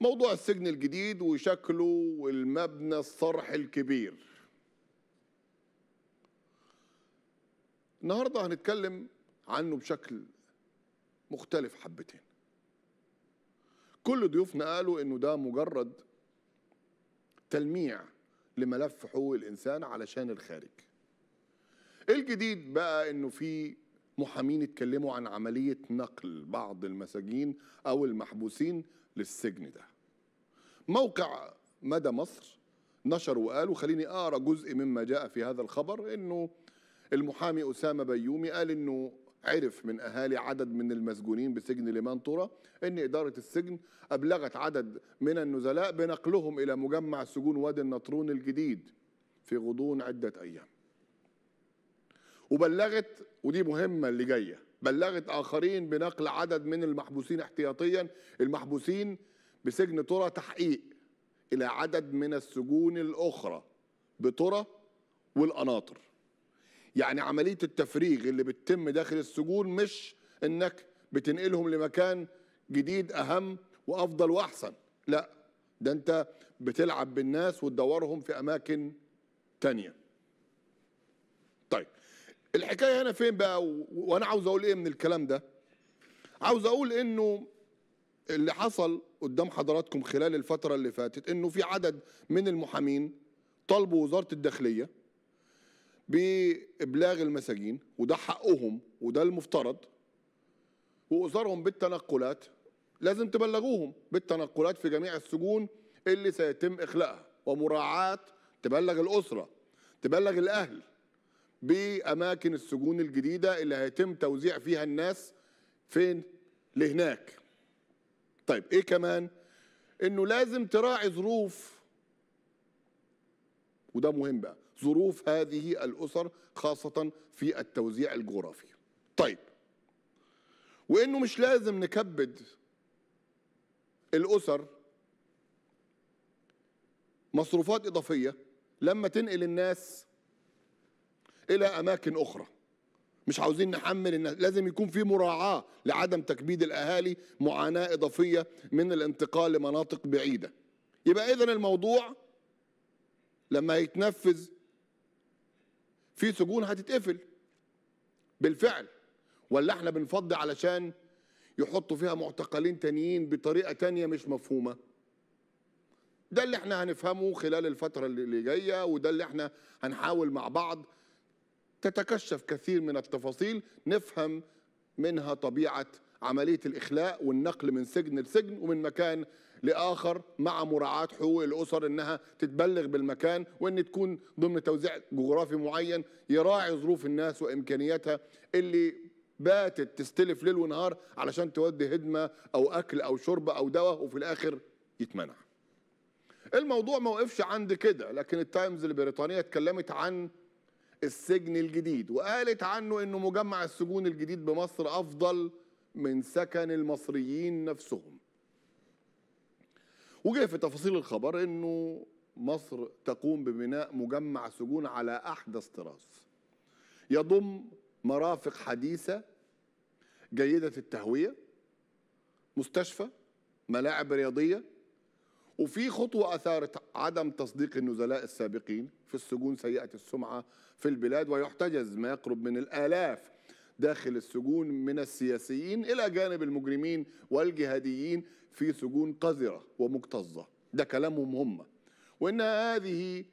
موضوع السجن الجديد وشكله والمبنى الصرح الكبير النهارده هنتكلم عنه بشكل مختلف حبتين كل ضيوفنا قالوا انه ده مجرد تلميع لملف حقوق الانسان علشان الخارج الجديد بقى انه في محامين اتكلموا عن عمليه نقل بعض المساجين او المحبوسين للسجن ده موقع مدى مصر نشر وقال وخليني اقرا جزء مما جاء في هذا الخبر انه المحامي اسامه بيومي قال انه عرف من اهالي عدد من المسجونين بسجن طورة ان اداره السجن ابلغت عدد من النزلاء بنقلهم الى مجمع سجون وادي النطرون الجديد في غضون عده ايام وبلغت ودي مهمه اللي جايه بلغت آخرين بنقل عدد من المحبوسين احتياطيا المحبوسين بسجن ترى تحقيق إلى عدد من السجون الأخرى بترى والقناطر يعني عملية التفريغ اللي بتتم داخل السجون مش إنك بتنقلهم لمكان جديد أهم وأفضل وأحسن لا ده أنت بتلعب بالناس وتدورهم في أماكن تانية طيب الحكايه هنا فين بقى وانا عاوز اقول ايه من الكلام ده عاوز اقول انه اللي حصل قدام حضراتكم خلال الفتره اللي فاتت انه في عدد من المحامين طالبوا وزاره الداخليه بابلاغ المساجين وده حقهم وده المفترض واسرهم بالتنقلات لازم تبلغوهم بالتنقلات في جميع السجون اللي سيتم اخلاءها ومراعاه تبلغ الاسره تبلغ الاهل باماكن السجون الجديده اللي هيتم توزيع فيها الناس فين لهناك طيب ايه كمان انه لازم تراعي ظروف وده مهم بقى ظروف هذه الاسر خاصه في التوزيع الجغرافي طيب وانه مش لازم نكبد الاسر مصروفات اضافيه لما تنقل الناس الى اماكن اخرى مش عاوزين نحمل الناس لازم يكون في مراعاة لعدم تكبيد الأهالي معاناة إضافية من الانتقال لمناطق بعيدة يبقى اذا الموضوع لما يتنفذ في سجون هتتقفل بالفعل ولا احنا بنفضي علشان يحطوا فيها معتقلين تانيين بطريقة تانية مش مفهومة ده اللي احنا هنفهمه خلال الفترة اللي جاية وده اللي احنا هنحاول مع بعض تتكشف كثير من التفاصيل نفهم منها طبيعه عمليه الاخلاء والنقل من سجن لسجن ومن مكان لاخر مع مراعاه حقوق الاسر انها تتبلغ بالمكان وان تكون ضمن توزيع جغرافي معين يراعي ظروف الناس وامكانياتها اللي باتت تستلف ليل ونهار علشان تودي هدمه او اكل او شرب او دواء وفي الاخر يتمنع. الموضوع ما وقفش عند كده لكن التايمز البريطانيه اتكلمت عن السجن الجديد وقالت عنه انه مجمع السجون الجديد بمصر افضل من سكن المصريين نفسهم وجاء في تفاصيل الخبر انه مصر تقوم ببناء مجمع سجون على احدث طراز يضم مرافق حديثه جيده التهويه مستشفى ملاعب رياضيه وفي خطوة أثارت عدم تصديق النزلاء السابقين في السجون سيئة السمعة في البلاد ويحتجز ما يقرب من الآلاف داخل السجون من السياسيين إلى جانب المجرمين والجهاديين في سجون قذرة ومكتظة ده كلامهم هم وإن هذه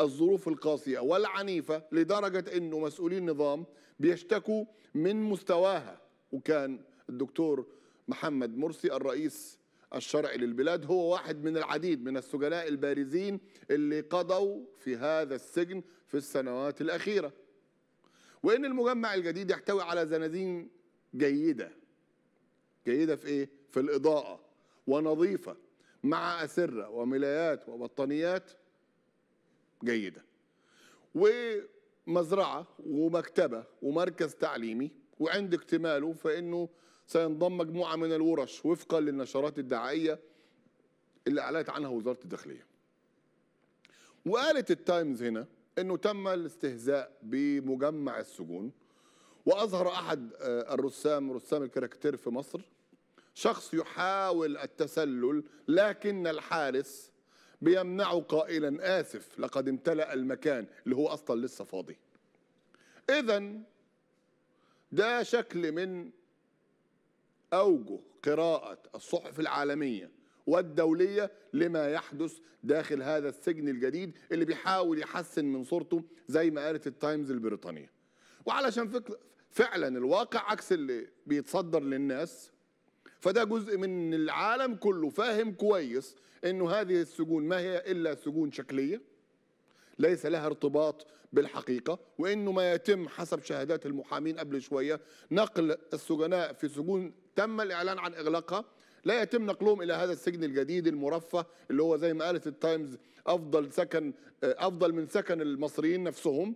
الظروف القاسية والعنيفة لدرجة أنه مسؤولي النظام بيشتكوا من مستواها وكان الدكتور محمد مرسي الرئيس الشرعي للبلاد هو واحد من العديد من السجناء البارزين اللي قضوا في هذا السجن في السنوات الأخيرة وإن المجمع الجديد يحتوي على زنازين جيدة جيدة في إيه؟ في الإضاءة ونظيفة مع أسرة وملايات وبطانيات جيدة ومزرعة ومكتبة ومركز تعليمي وعند اكتماله فإنه سينضم مجموعة من الورش وفقا للنشرات الدعائية اللي أعلنت عنها وزارة الداخلية وقالت التايمز هنا أنه تم الاستهزاء بمجمع السجون وأظهر أحد آه، الرسام رسام الكاركتير في مصر شخص يحاول التسلل لكن الحارس بيمنعه قائلا آسف لقد امتلأ المكان اللي هو أصلا لسه فاضي إذا ده شكل من أوجه قراءة الصحف العالمية والدولية لما يحدث داخل هذا السجن الجديد اللي بيحاول يحسن من صورته زي ما قالت التايمز البريطانية وعلشان فعلا الواقع عكس اللي بيتصدر للناس فده جزء من العالم كله فاهم كويس انه هذه السجون ما هي الا سجون شكليه ليس لها ارتباط بالحقيقة وأنه ما يتم حسب شهادات المحامين قبل شوية نقل السجناء في سجون تم الإعلان عن إغلاقها لا يتم نقلهم الى هذا السجن الجديد المرفه اللي هو زي ما قالت التايمز افضل سكن افضل من سكن المصريين نفسهم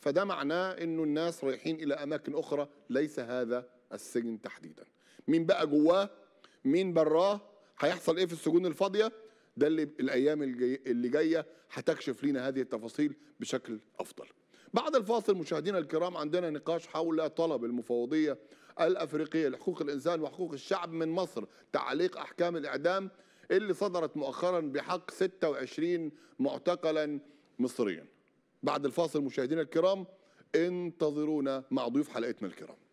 فده معناه انه الناس رايحين الى اماكن اخرى ليس هذا السجن تحديدا مين بقى جواه مين براه هيحصل ايه في السجون الفاضيه ده اللي الايام اللي جايه هتكشف لنا هذه التفاصيل بشكل افضل بعد الفاصل مشاهدينا الكرام عندنا نقاش حول طلب المفوضيه الافريقيه لحقوق الانسان وحقوق الشعب من مصر تعليق احكام الاعدام اللي صدرت مؤخرا بحق 26 معتقلا مصريا بعد الفاصل مشاهدينا الكرام انتظرونا مع ضيوف حلقتنا الكرام